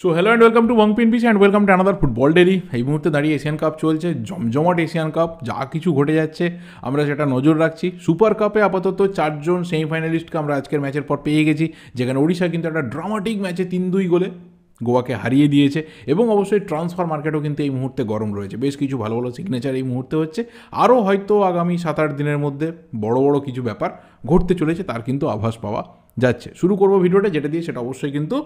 so hello and welcome to পিন পিস and welcome to another football daily এই মুহূর্তে দাঁড়িয়ে এশিয়ান কাপ চলছে জমজমাট এশিয়ান কাপ যা কিছু ঘটে যাচ্ছে আমরা সেটা নজর রাখছি সুপার কাপে আপাতত চারজন সেমিফাইনালিস্টকে আমরা আজকের ম্যাচের পর পেয়ে গেছি যেখানে ওড়িশা কিন্তু একটা ড্রামাটিক ম্যাচে তিন দুই গোলে গোয়াকে হারিয়ে দিয়েছে এবং অবশ্যই ট্রান্সফার মার্কেটও কিন্তু এই মুহূর্তে গরম রয়েছে বেশ কিছু ভালো ভালো সিগনেচার এই মুহূর্তে হচ্ছে আরও হয়তো আগামী সাত আট দিনের মধ্যে বড় বড় কিছু ব্যাপার ঘটতে চলেছে তার কিন্তু আভাস পাওয়া যাচ্ছে শুরু করব ভিডিওটা যেটা দিয়ে সেটা অবশ্যই কিন্তু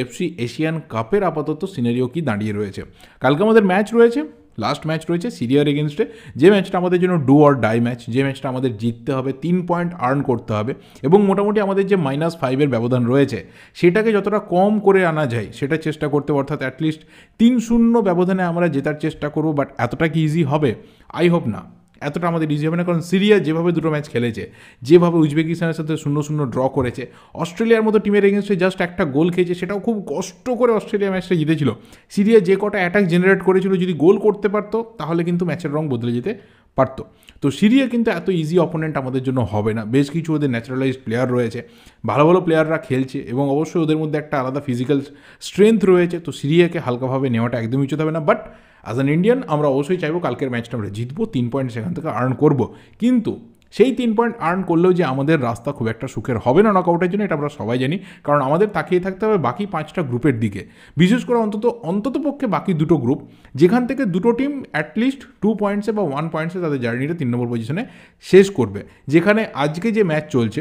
এফসি এশিয়ান কাপের আপাতত সিনারিও কি দাঁড়িয়ে রয়েছে কালকে আমাদের ম্যাচ রয়েছে লাস্ট ম্যাচ রয়েছে সিরিয়ার এগেনস্টে যে ম্যাচটা আমাদের জন্য ডু অর ডাই ম্যাচ যে ম্যাচটা আমাদের জিততে হবে তিন পয়েন্ট আর্ন করতে হবে এবং মোটামুটি আমাদের যে মাইনাস ফাইভের ব্যবধান রয়েছে সেটাকে যতটা কম করে আনা যায় সেটা চেষ্টা করতে অর্থাৎ অ্যাটলিস্ট তিন শূন্য ব্যবধানে আমরা জেতার চেষ্টা করব বাট এতটা কি ইজি হবে আই হোপ না এতটা আমাদের ইজি হবে না কারণ সিরিয়া যেভাবে দুটো ম্যাচ খেলেছে যেভাবে উজবেকিস্তানের সাথে শূন্য শূন্য ড্র করেছে অস্ট্রেলিয়ার মতো টিমের এগেনস্টে জাস্ট একটা গোল খেয়েছে সেটাও খুব কষ্ট করে অস্ট্রেলিয়া ম্যাচটা জিতেছিল সিরিয়া যে কটা অ্যাটাক জেনারেট করেছিল যদি গোল করতে পারতো তাহলে কিন্তু ম্যাচের রং বদলে যেতে পারত তো সিরিয়া কিন্তু এত ইজি অপোনেন্ট আমাদের জন্য হবে না বেশ কিছু ওদের ন্যাচারালাইজ প্লেয়ার রয়েছে ভালো ভালো প্লেয়াররা খেলছে এবং অবশ্যই ওদের মধ্যে একটা আলাদা ফিজিক্যাল স্ট্রেংথ রয়েছে তো সিরিয়াকে হালকাভাবে নেওয়াটা একদমই উচিত হবে না বাট অ্যাজ অ্যান ইন্ডিয়ান আমরা অবশ্যই চাইবো কালকের ম্যাচটা আমরা জিতবো তিন পয়েন্ট সেখান থেকে আর্ন করব কিন্তু সেই তিন পয়েন্ট আর্ন করলেও যে আমাদের রাস্তা খুব একটা সুখের হবে না নকআউটের জন্য এটা আমরা সবাই জানি কারণ আমাদের তাকিয়ে থাকতে হবে বাকি পাঁচটা গ্রুপের দিকে বিশেষ করে অন্তত অন্তত পক্ষে বাকি দুটো গ্রুপ যেখান থেকে দুটো টিম অ্যাটলিস্ট টু পয়েন্টসে বা ওয়ান পয়েন্টসে তাদের জার্নিটা তিন নম্বর পজিশনে শেষ করবে যেখানে আজকে যে ম্যাচ চলছে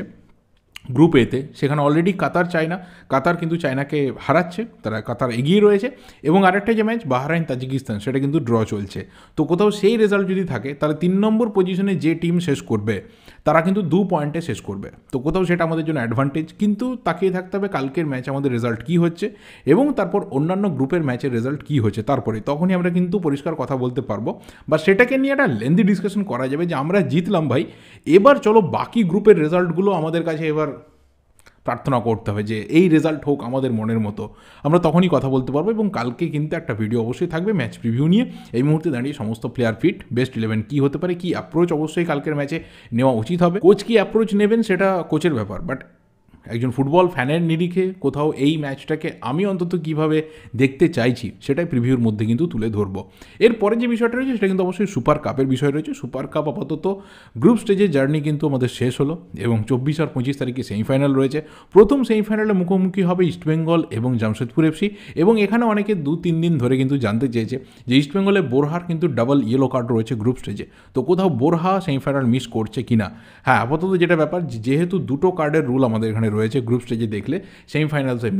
গ্রুপ এতে সেখানে অলরেডি কাতার চায়না কাতার কিন্তু চায়নাকে হারাচ্ছে তারা কাতার এগিয়ে রয়েছে এবং আরেকটা যে ম্যাচ বাহরাইন তাজিকিস্তান সেটা কিন্তু ড্র চলছে তো কোথাও সেই রেজাল্ট যদি থাকে তাহলে তিন নম্বর পজিশনে যে টিম শেষ করবে তারা কিন্তু দু পয়েন্টে শেষ করবে তো কোথাও সেটা আমাদের জন্য অ্যাডভান্টেজ কিন্তু তাকিয়ে থাকতে হবে কালকের ম্যাচ আমাদের রেজাল্ট কী হচ্ছে এবং তারপর অন্যান্য গ্রুপের ম্যাচের রেজাল্ট কী হচ্ছে তারপরে তখনই আমরা কিন্তু পরিষ্কার কথা বলতে পারবো বা সেটাকে নিয়ে একটা লেন্দি ডিসকাশন করা যাবে যে আমরা জিতলাম ভাই এবার চলো বাকি গ্রুপের রেজাল্টগুলো আমাদের কাছে এবার প্রার্থনা করতে হবে যে এই রেজাল্ট হোক আমাদের মনের মতো আমরা তখনই কথা বলতে পারবো এবং কালকে কিন্তু একটা ভিডিও অবশ্যই থাকবে ম্যাচ প্রিভিউ নিয়ে এই মুহূর্তে দাঁড়িয়ে সমস্ত প্লেয়ার ফিট বেস্ট ইলেভেন কী হতে পারে কী অ্যাপ্রোচ অবশ্যই কালকের ম্যাচে নেওয়া উচিত হবে কোচ কী অ্যাপ্রোচ নেবেন সেটা কোচের ব্যাপার বাট একজন ফুটবল ফ্যানের নিরিখে কোথাও এই ম্যাচটাকে আমি অন্তত কিভাবে দেখতে চাইছি সেটাই প্রিভিউর মধ্যে কিন্তু তুলে ধরব এরপরে যে বিষয়টা রয়েছে সেটা কিন্তু অবশ্যই সুপার কাপের বিষয় রয়েছে সুপার কাপ আপাতত গ্রুপ স্টেজের জার্নি কিন্তু আমাদের শেষ হলো এবং চব্বিশ আর পঁচিশ তারিখে সেমিফাইনাল রয়েছে প্রথম সেমিফাইনালে মুখোমুখি হবে ইস্টবেঙ্গল এবং জামশেদপুর এফসি এবং এখানে অনেকে দু তিন দিন ধরে কিন্তু জানতে চেয়েছে যে ইস্টবেঙ্গলে বোরহার কিন্তু ডাবল ইয়েলো কার্ড রয়েছে গ্রুপ স্টেজে তো কোথাও বোরহা সেমিফাইনাল মিস করছে কিনা হ্যাঁ আপাতত যেটা ব্যাপার যেহেতু দুটো কার্ডের রুল আমাদের এখানে রয়েছে গ্রুপ স্টেজে দেখলে সে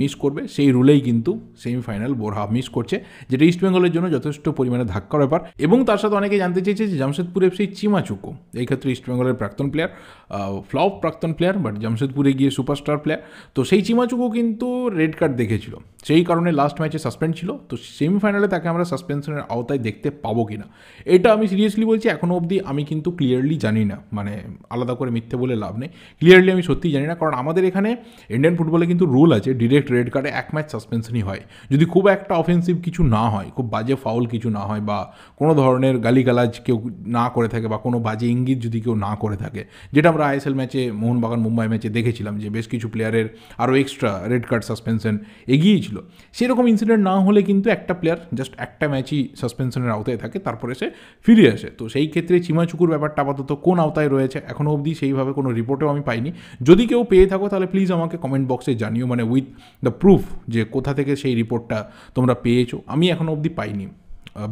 মিস করবে সেই রুলেই কিন্তু সেমিফাইনাল বোরহা মিস করছে যেটা ইস্টবেঙ্গলের জন্য যথেষ্ট পরিমাণে ধাক্কার ব্যাপার এবং তার সাথে অনেকে জানতে চেয়েছে যে জামশেদপুর এফসি চিমাচুকো এই ক্ষেত্রে ইস্টবেঙ্গলের প্রাক্তন প্লেয়ার ফ্লপ প্রাক্তন প্লেয়ার বাট জামশেদপুরে গিয়ে সুপারস্টার প্লেয়ার তো সেই চিমাচুকু কিন্তু রেড কার্ড দেখেছিল সেই কারণে লাস্ট ম্যাচে সাসপেন্ড ছিল তো সেমিফাইনালে তাকে আমরা সাসপেনশনের আওতায় দেখতে পাবো কি না এটা আমি সিরিয়াসলি বলছি এখনও অবধি আমি কিন্তু ক্লিয়ারলি জানি না মানে আলাদা করে মিথ্যে বলে লাভ নেই ক্লিয়ারলি আমি সত্যিই জানি না কারণ আমাদের এখানে ইন্ডিয়ান ফুটবলে কিন্তু রুল আছে ডিরেক্ট রেড কার্ডে এক ম্যাচ সাসপেনশনই হয় যদি খুব একটা অফেন্সিভ কিছু না হয় খুব বাজে ফাউল কিছু না হয় বা কোনো ধরনের গালিগালাজ কেউ না করে থাকে বা কোনো বাজে ইঙ্গিত যদি কেউ না করে থাকে যেটা আমরা আইএসএল ম্যাচে মোহনবাগান মুম্বাই ম্যাচে দেখেছিলাম যে বেশ কিছু প্লেয়ারের আরও এক্সট্রা রেড কার্ড সাসপেনশন এগিয়েছিল সেরকম ইনসিডেন্ট না হলে কিন্তু একটা প্লেয়ার জাস্ট একটা ম্যাচই সাসপেনশনের আওতায় থাকে তারপরে সে ফিরে আসে তো সেই ক্ষেত্রে চিমাচুকুর ব্যাপারটা আপাতত কোন আওতায় রয়েছে এখনও অবধি সেইভাবে কোনো রিপোর্টেও আমি পাইনি যদি কেউ পেয়ে থাকো তাহলে প্লিজ আমাকে কমেন্ট বক্সে জানিও মানে উইথ দ্য প্রুফ যে কোথা থেকে সেই রিপোর্টটা তোমরা পেয়েছো আমি এখনও অবধি পাইনি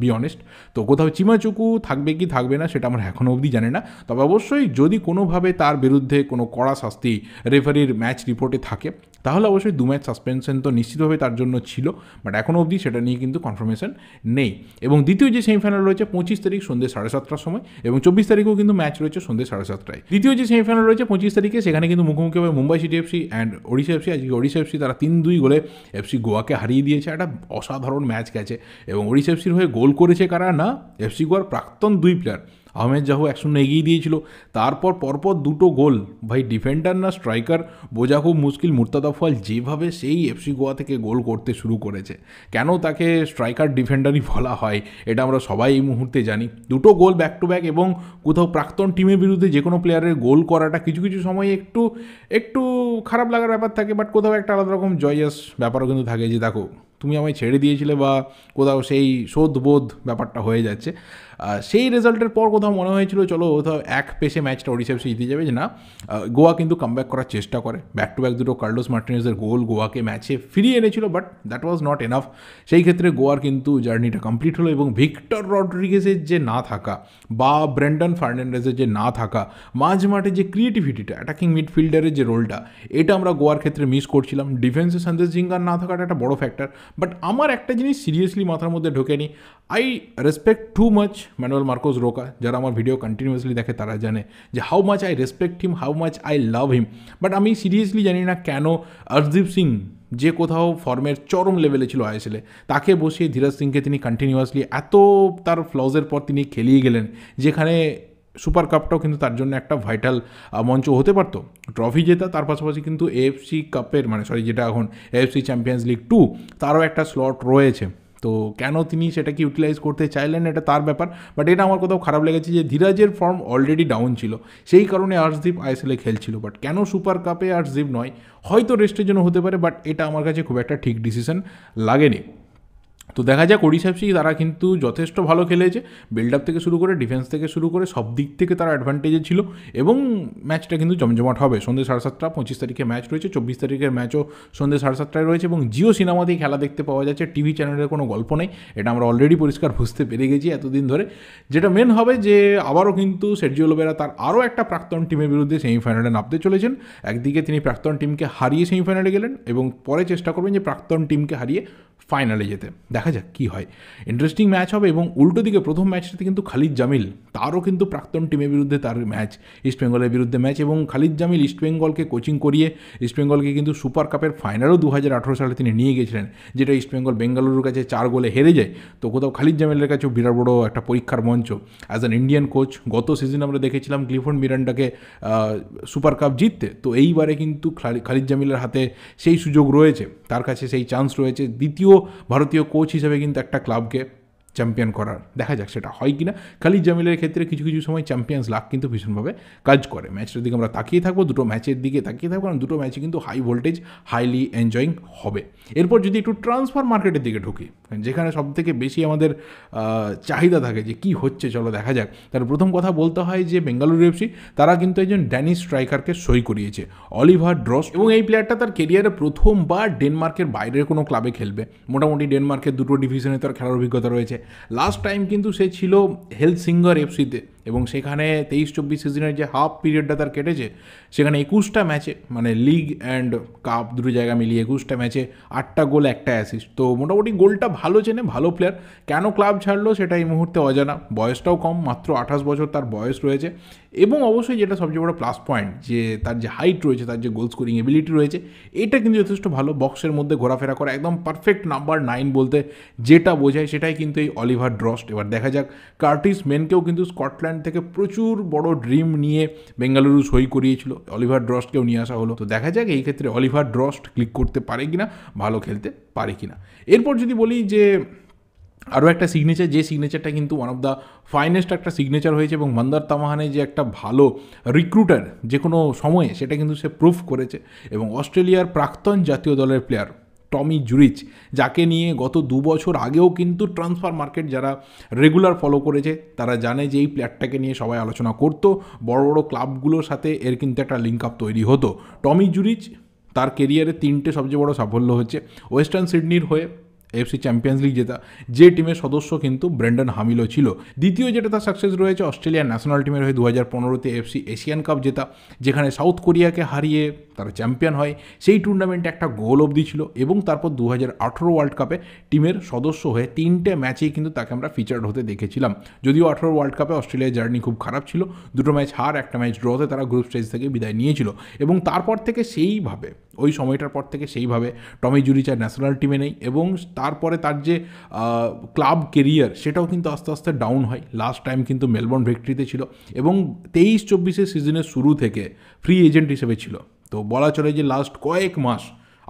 বি অনেস্ট তো কোথাও চিমাচুকু থাকবে কি থাকবে না সেটা আমরা এখনও অবধি জানি না তবে অবশ্যই যদি কোনোভাবে তার বিরুদ্ধে কোনো কড়া শাস্তি রেফারির ম্যাচ রিপোর্টে থাকে তাহলে অবশ্যই দু ম্যাচ সাসপেনশন তো নিশ্চিতভাবে তার জন্য ছিল বাট এখনও অবধি সেটা নিয়ে কিন্তু কনফার্মেশন নেই এবং দ্বিতীয় যে সেমিফাইনাল রয়েছে পঁচিশ তারিখ সন্ধ্যে সাড়ে সাতটার সময় এবং চব্বিশ তারিখেও কিন্তু ম্যাচ রয়েছে সন্ধ্যে সাড়ে সাতটায় দ্বিতীয় যে সেমিফাইনাল রয়েছে পঁচিশ তারিখে সেখানে কিন্তু মুখোমুখি হবে Mumbai City FC and Odisha FC আজকে ওড়িশা এফসি তারা তিন দুই গোলে এফসি গোয়াকে হারিয়ে দিয়েছে একটা অসাধারণ ম্যাচ গেছে এবং ওড়িশা এফসির হয়ে গোল করেছে কারা না এফসি গোয়ার প্রাক্তন দুই প্লেয়ার আহমেদ জাহু এক শূন্য এগিয়ে দিয়েছিল তারপর পরপর দুটো গোল ভাই ডিফেন্ডার না স্ট্রাইকার বোঝা খুব মুশকিল মুর্তাদা ফল যেভাবে সেই এফসি গোয়া থেকে গোল করতে শুরু করেছে কেন তাকে স্ট্রাইকার ডিফেন্ডারই বলা হয় এটা আমরা সবাই এই মুহূর্তে জানি দুটো গোল ব্যাক টু ব্যাক এবং কোথাও প্রাক্তন টিমের বিরুদ্ধে যে কোনো প্লেয়ারের গোল করাটা কিছু কিছু সময় একটু একটু খারাপ লাগার ব্যাপার থাকে বাট কোথাও একটা আলাদা রকম জয়াস ব্যাপারও কিন্তু থাকে যে দেখো তুমি আমায় ছেড়ে দিয়েছিলে বা কোথাও সেই শোধবোধ ব্যাপারটা হয়ে যাচ্ছে সেই রেজাল্টের পর কোথাও মনে হয়েছিল চলো কোথাও এক পেশে ম্যাচটা ওডিসিএফসি জিতে যাবে যে না গোয়া কিন্তু কামব্যাক করার চেষ্টা করে ব্যাক টু ব্যাক দুটো কার্লোস মার্টিনেজের গোল গোয়াকে ম্যাচে ফিরিয়ে এনেছিল but that was not enough সেই ক্ষেত্রে গোয়ার কিন্তু জার্নিটা কমপ্লিট হলো এবং ভিক্টর রড্রিগেসের যে না থাকা বা ব্র্যান্ডন ফার্নান্ডেজের যে না থাকা মাঝ মাঠে যে ক্রিয়েটিভিটিটা অ্যাটাকিং মিডফিল্ডারের যে রোলটা এটা আমরা গোয়ার ক্ষেত্রে মিস করছিলাম ডিফেন্সে সন্দেশ জিঙ্গার না থাকাটা একটা বড় ফ্যাক্টর বাট আমার একটা জিনিস সিরিয়াসলি মাথার মধ্যে ঢোকেনি I respect too much Manuel Marcos Roca যারা আমার ভিডিও কন্টিনিউয়াসলি দেখে তারা জানে যে how much I respect him how much I love him but আমি সিরিয়াসলি জানি না কেন অরজিৎ সিং যে কোথাও ফর্মের চরম লেভেলে ছিল আইএসএলে তাকে বসিয়ে ধীরাজ সিংকে তিনি কন্টিনিউয়াসলি এত তার ফ্লজের পর তিনি খেলিয়ে গেলেন যেখানে সুপার কাপটাও কিন্তু তার জন্য একটা ভাইটাল মঞ্চ হতে পারত ট্রফি জেতা তার পাশাপাশি কিন্তু এএফসি কাপের মানে সরি যেটা এখন এএফসি চ্যাম্পিয়ন্স লিগ টু তারও একটা স্লট রয়েছে তো কেন তিনি সেটাকে ইউটিলাইজ করতে চাইলেন এটা তার ব্যাপার বাট এটা আমার কোথাও খারাপ লেগেছে যে ধীরাজের ফর্ম অলরেডি ডাউন ছিল সেই কারণে আর্শদীপ আইএসএলে খেলছিল বাট কেন সুপার কাপে আর্শদীপ নয় হয়তো রেস্টের জন্য হতে পারে বাট এটা আমার কাছে খুব একটা ঠিক ডিসিশন লাগেনি তো দেখা যাক ওড়িশা এফসি তারা কিন্তু যথেষ্ট ভালো খেলেছে বিল্ড আপ থেকে শুরু করে ডিফেন্স থেকে শুরু করে সব দিক থেকে তারা অ্যাডভান্টেজে ছিল এবং ম্যাচটা কিন্তু জমজমাট হবে সন্ধ্যে সাড়ে সাতটা পঁচিশ তারিখে ম্যাচ রয়েছে চব্বিশ তারিখের ম্যাচও সন্ধ্যে সাড়ে সাতটায় রয়েছে এবং জিও সিনেমাতেই খেলা দেখতে পাওয়া যাচ্ছে টিভি চ্যানেলের কোনো গল্প নেই এটা আমরা অলরেডি পরিষ্কার বুঝতে পেরে গেছি এতদিন ধরে যেটা মেন হবে যে আবারও কিন্তু সেরজিও লোবেরা তার আরও একটা প্রাক্তন টিমের বিরুদ্ধে সেমিফাইনালে নামতে চলেছেন একদিকে তিনি প্রাক্তন টিমকে হারিয়ে সেমিফাইনালে গেলেন এবং পরে চেষ্টা করবেন যে প্রাক্তন টিমকে হারিয়ে ফাইনালে যেতে দেখা যাক কী হয় ইন্টারেস্টিং ম্যাচ হবে এবং উল্টো দিকে প্রথম ম্যাচটাতে কিন্তু খালিদ জামিল তারও কিন্তু প্রাক্তন টিমের বিরুদ্ধে তার ম্যাচ ইস্টবেঙ্গলের বিরুদ্ধে ম্যাচ এবং খালিদ জামিল ইস্টবেঙ্গলকে কোচিং করিয়ে ইস্টবেঙ্গলকে কিন্তু সুপার কাপের ফাইনালও দু হাজার সালে তিনি নিয়ে গেছিলেন যেটা ইস্টবেঙ্গল বেঙ্গালুরুর কাছে চার গোলে হেরে যায় তো কোথাও খালিদ জামিলের কাছেও বিরাট বড় একটা পরীক্ষার মঞ্চ অ্যাজ অ্যান ইন্ডিয়ান কোচ গত সিজন আমরা দেখেছিলাম গ্লিফন মিরান্ডাকে সুপার কাপ জিততে তো এইবারে কিন্তু খালিদ জামিলের হাতে সেই সুযোগ রয়েছে তার কাছে সেই চান্স রয়েছে দ্বিতীয় ভারতীয় কোচ হিসেবে কিন্তু একটা ক্লাবকে চ্যাম্পিয়ন করার দেখা যাক সেটা হয় কি না খালিদ জামিলের ক্ষেত্রে কিছু কিছু সময় চ্যাম্পিয়ন্স লাক কিন্তু ভীষণভাবে কাজ করে ম্যাচটার দিকে আমরা তাকিয়ে থাকবো দুটো ম্যাচের দিকে তাকিয়ে থাকবো কারণ দুটো ম্যাচে কিন্তু হাই ভোল্টেজ হাইলি এনজয়িং হবে এরপর যদি একটু ট্রান্সফার মার্কেটের দিকে ঢুকি যেখানে সব থেকে বেশি আমাদের চাহিদা থাকে যে কি হচ্ছে চলো দেখা যাক তার প্রথম কথা বলতে হয় যে বেঙ্গালুরু এফসি তারা কিন্তু একজন ড্যানিশ স্ট্রাইকারকে সই করিয়েছে অলিভার ড্রস এবং এই প্লেয়ারটা তার কেরিয়ারে প্রথমবার ডেনমার্কের বাইরের কোনো ক্লাবে খেলবে মোটামুটি ডেনমার্কের দুটো ডিভিশনে তার খেলার অভিজ্ঞতা রয়েছে লাস্ট টাইম কিন্তু সে ছিল হেলথ সিঙ্গার এফসিতে এবং সেখানে তেইশ চব্বিশ সিজনের যে হাফ পিরিয়ডটা তার কেটেছে সেখানে একুশটা ম্যাচে মানে লিগ অ্যান্ড কাপ দুটো জায়গা মিলিয়ে একুশটা ম্যাচে আটটা গোল একটা অ্যাসিস্ট তো মোটামুটি গোলটা ভালো চেনে ভালো প্লেয়ার কেন ক্লাব ছাড়লো সেটা এই মুহূর্তে অজানা বয়সটাও কম মাত্র আঠাশ বছর তার বয়স রয়েছে এবং অবশ্যই যেটা সবচেয়ে বড় প্লাস পয়েন্ট যে তার যে হাইট রয়েছে তার যে গোল স্কোরিং এবিলিটি রয়েছে এটা কিন্তু যথেষ্ট ভালো বক্সের মধ্যে ঘোরাফেরা করা একদম পারফেক্ট নাম্বার নাইন বলতে যেটা বোঝায় সেটাই কিন্তু এই অলিভার ড্রস্ট এবার দেখা যাক কার্টিস মেনকেও কিন্তু স্কটল্যান্ড থেকে প্রচুর বড় ড্রিম নিয়ে বেঙ্গালুরু সই করিয়েছিল অলিভার ড্রস্টকেও নিয়ে আসা হলো তো দেখা যাক এই ক্ষেত্রে অলিভার ড্রস্ট ক্লিক করতে পারে কি না ভালো খেলতে পারে কিনা এরপর যদি বলি যে আরও একটা সিগনেচার যে সিগনেচারটা কিন্তু ওয়ান অফ দ্য ফাইনেস্ট একটা সিগনেচার হয়েছে এবং মন্দার তামাহানে যে একটা ভালো রিক্রুটার যে কোনো সময়ে সেটা কিন্তু সে প্রুফ করেছে এবং অস্ট্রেলিয়ার প্রাক্তন জাতীয় দলের প্লেয়ার টমি জুরিচ যাকে নিয়ে গত দু বছর আগেও কিন্তু ট্রান্সফার মার্কেট যারা রেগুলার ফলো করেছে তারা জানে যে এই প্লেয়ারটাকে নিয়ে সবাই আলোচনা করত বড় বড় ক্লাবগুলোর সাথে এর কিন্তু একটা লিঙ্ক আপ তৈরি হতো টমি জুরিচ তার কেরিয়ারে তিনটে সবচেয়ে বড় সাফল্য হচ্ছে ওয়েস্টার্ন সিডনির হয়ে এফসি চ্যাম্পিয়ন্স লিগ জেতা যে টিমের সদস্য কিন্তু ব্র্যান্ডন হামিলও ছিল দ্বিতীয় যেটা তার সাকসেস রয়েছে অস্ট্রেলিয়ার ন্যাশনাল টিমের হয়ে দু হাজার পনেরোতে এফসি এশিয়ান কাপ জেতা যেখানে সাউথ কোরিয়াকে হারিয়ে তারা চ্যাম্পিয়ন হয় সেই টুর্নামেন্টে একটা গোল অবধি ছিল এবং তারপর দু হাজার আঠেরো ওয়ার্ল্ড কাপে টিমের সদস্য হয়ে তিনটে ম্যাচেই কিন্তু তাকে আমরা ফিচার্ড হতে দেখেছিলাম যদিও আঠেরো ওয়ার্ল্ড কাপে অস্ট্রেলিয়ার জার্নি খুব খারাপ ছিল দুটো ম্যাচ হার একটা ম্যাচ ড্রতে তারা গ্রুপ স্টেজ থেকে বিদায় নিয়েছিল এবং তারপর থেকে সেইভাবে ওই সময়টার পর থেকে সেইভাবে টমি জুরিচার ন্যাশনাল টিমে নেই এবং তারপরে তার যে ক্লাব কেরিয়ার সেটাও কিন্তু আস্তে আস্তে ডাউন হয় লাস্ট টাইম কিন্তু মেলবোর্ন ভিক্টরিতে ছিল এবং তেইশ চব্বিশের সিজনের শুরু থেকে ফ্রি এজেন্ট হিসেবে ছিল তো বলা চলে যে লাস্ট কয়েক মাস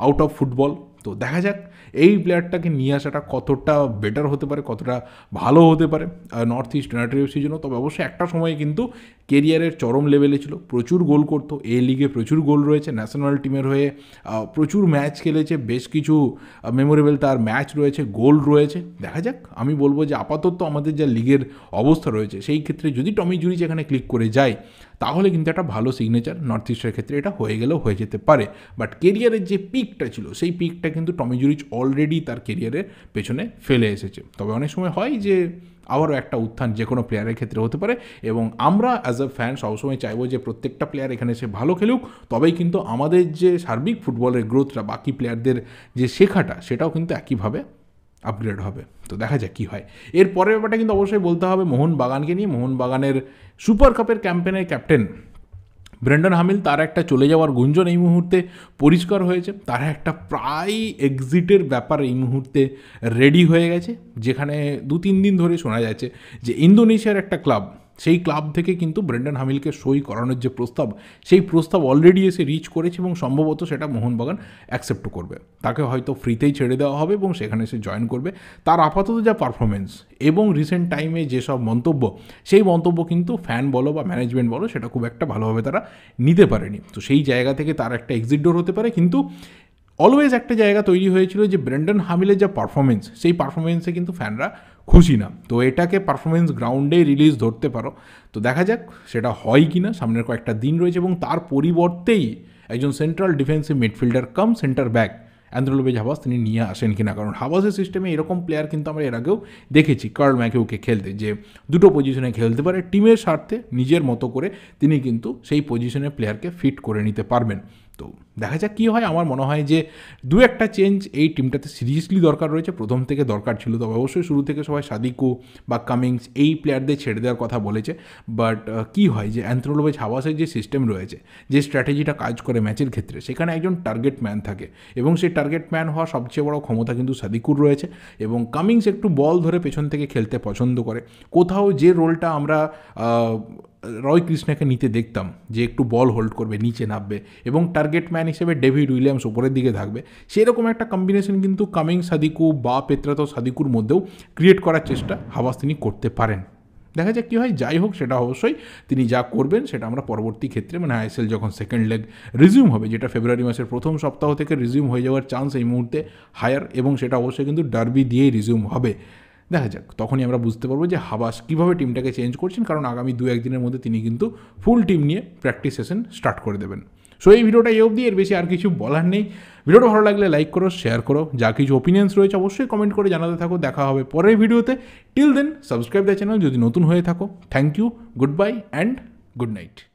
আউট অফ ফুটবল তো দেখা যাক এই প্লেয়ারটাকে নিয়ে আসাটা কতটা বেটার হতে পারে কতটা ভালো হতে পারে নর্থ ইস্ট ইউনাইটেড এফসির জন্য তবে অবশ্যই একটা সময়ে কিন্তু কেরিয়ারের চরম লেভেলে ছিল প্রচুর গোল করতো এ লিগে প্রচুর গোল রয়েছে ন্যাশনাল টিমের হয়ে প্রচুর ম্যাচ খেলেছে বেশ কিছু মেমোরেবল তার ম্যাচ রয়েছে গোল রয়েছে দেখা যাক আমি বলবো যে আপাতত আমাদের যা লিগের অবস্থা রয়েছে সেই ক্ষেত্রে যদি টমি জুরিচ এখানে ক্লিক করে যায় তাহলে কিন্তু একটা ভালো সিগনেচার নর্থ ইস্টের ক্ষেত্রে এটা হয়ে গেলেও হয়ে যেতে পারে বাট কেরিয়ারের যে পিকটা ছিল সেই পিকটা কিন্তু টমি জুরিচ অলরেডি তার কেরিয়ারের পেছনে ফেলে এসেছে তবে অনেক সময় হয় যে আবারও একটা উত্থান যে কোনো প্লেয়ারের ক্ষেত্রে হতে পারে এবং আমরা অ্যাজ আ ফ্যান সবসময় চাইবো যে প্রত্যেকটা প্লেয়ার এখানে সে ভালো খেলুক তবেই কিন্তু আমাদের যে সার্বিক ফুটবলের গ্রোথটা বাকি প্লেয়ারদের যে শেখাটা সেটাও কিন্তু একইভাবে আপগ্রেড হবে তো দেখা যাক কী হয় এর পরের ব্যাপারটা কিন্তু অবশ্যই বলতে হবে মোহন বাগানকে নিয়ে মোহন বাগানের সুপার কাপের ক্যাম্পেনের ক্যাপ্টেন ব্র্যান্ডন হামিল তার একটা চলে যাওয়ার গুঞ্জন এই মুহূর্তে পরিষ্কার হয়েছে তার একটা প্রায় এক্সিটের ব্যাপার এই মুহূর্তে রেডি হয়ে গেছে যেখানে দু তিন দিন ধরে শোনা যাচ্ছে যে ইন্দোনেশিয়ার একটা ক্লাব সেই ক্লাব থেকে কিন্তু ব্রেন্ডন হামিলকে সই করানোর যে প্রস্তাব সেই প্রস্তাব অলরেডি এসে রিচ করেছে এবং সম্ভবত সেটা মোহনবাগান অ্যাকসেপ্ট করবে তাকে হয়তো ফ্রিতেই ছেড়ে দেওয়া হবে এবং সেখানে সে জয়েন করবে তার আপাতত যা পারফরমেন্স এবং রিসেন্ট টাইমে যেসব মন্তব্য সেই মন্তব্য কিন্তু ফ্যান বলো বা ম্যানেজমেন্ট বলো সেটা খুব একটা ভালোভাবে তারা নিতে পারেনি তো সেই জায়গা থেকে তার একটা এক্সিট ডোর হতে পারে কিন্তু অলওয়েজ একটা জায়গা তৈরি হয়েছিল যে ব্র্যান্ডন হামিলের যা পারফরমেন্স সেই পারফরমেন্সে কিন্তু ফ্যানরা খুশি না তো এটাকে পারফরমেন্স গ্রাউন্ডে রিলিজ ধরতে পারো তো দেখা যাক সেটা হয় কি না সামনের কয়েকটা দিন রয়েছে এবং তার পরিবর্তেই একজন central defensive midfielder cum centre back অ্যান্দ্রোলোবেজ হাবাস তিনি নিয়ে আসেন কিনা কারণ হাবাসের সিস্টেমে এরকম প্লেয়ার কিন্তু আমরা এর আগেও দেখেছি কার্ল ম্যাকেউকে খেলতে যে দুটো পজিশনে খেলতে পারে টিমের স্বার্থে নিজের মতো করে তিনি কিন্তু সেই পজিশনে প্লেয়ারকে ফিট করে নিতে পারবেন তো দেখা যাক কী হয় আমার মনে হয় যে দু একটা চেঞ্জ এই টিমটাতে সিরিয়াসলি দরকার রয়েছে প্রথম থেকে দরকার ছিল তবে অবশ্যই শুরু থেকে সবাই সাদিকু বা কামিংস এই প্লেয়ারদের ছেড়ে দেওয়ার কথা বলেছে বাট কি হয় যে অ্যান্থ্রোলোভেজ হাওয়াসের যে সিস্টেম রয়েছে যে স্ট্র্যাটেজিটা কাজ করে ম্যাচের ক্ষেত্রে সেখানে একজন টার্গেট ম্যান থাকে এবং সেই টার্গেট ম্যান হওয়ার সবচেয়ে বড় ক্ষমতা কিন্তু সাদিকুর রয়েছে এবং কামিংস একটু বল ধরে পেছন থেকে খেলতে পছন্দ করে কোথাও যে রোলটা আমরা রয় কৃষ্ণাকে নিতে দেখতাম যে একটু বল হোল্ড করবে নিচে নামবে এবং টার্গেট ম্যান হিসেবে ডেভিড উইলিয়ামস ওপরের দিকে থাকবে সেরকম একটা কম্বিনেশন কিন্তু কামিং সাদিকু বা পেত্রাত সাদিকুর মধ্যেও ক্রিয়েট করার চেষ্টা হাবাস তিনি করতে পারেন দেখা যাক কী হয় যাই হোক সেটা অবশ্যই তিনি যা করবেন সেটা আমরা পরবর্তী ক্ষেত্রে মানে আইএসএল যখন সেকেন্ড লেগ রিজিউম হবে যেটা ফেব্রুয়ারি মাসের প্রথম সপ্তাহ থেকে রিজিউম হয়ে যাওয়ার চান্স এই মুহূর্তে হায়ার এবং সেটা অবশ্যই কিন্তু ডার্বি দিয়েই রিজিউম হবে দেখা যাক তখনই আমরা বুঝতে পারবো যে হাবাস কীভাবে টিমটাকে চেঞ্জ করছেন কারণ আগামী দু একদিনের মধ্যে তিনি কিন্তু ফুল টিম নিয়ে প্র্যাকটিস সেশন স্টার্ট করে দেবেন সো এই ভিডিওটা এই অবধি এর বেশি আর কিছু বলার নেই ভিডিওটা ভালো লাগলে লাইক করো শেয়ার করো যা কিছু ওপিনিয়ন্স রয়েছে অবশ্যই কমেন্ট করে জানাতে থাকো দেখা হবে পরের ভিডিওতে till then subscribe the channel যদি নতুন হয়ে থাকো thank you good bye and good night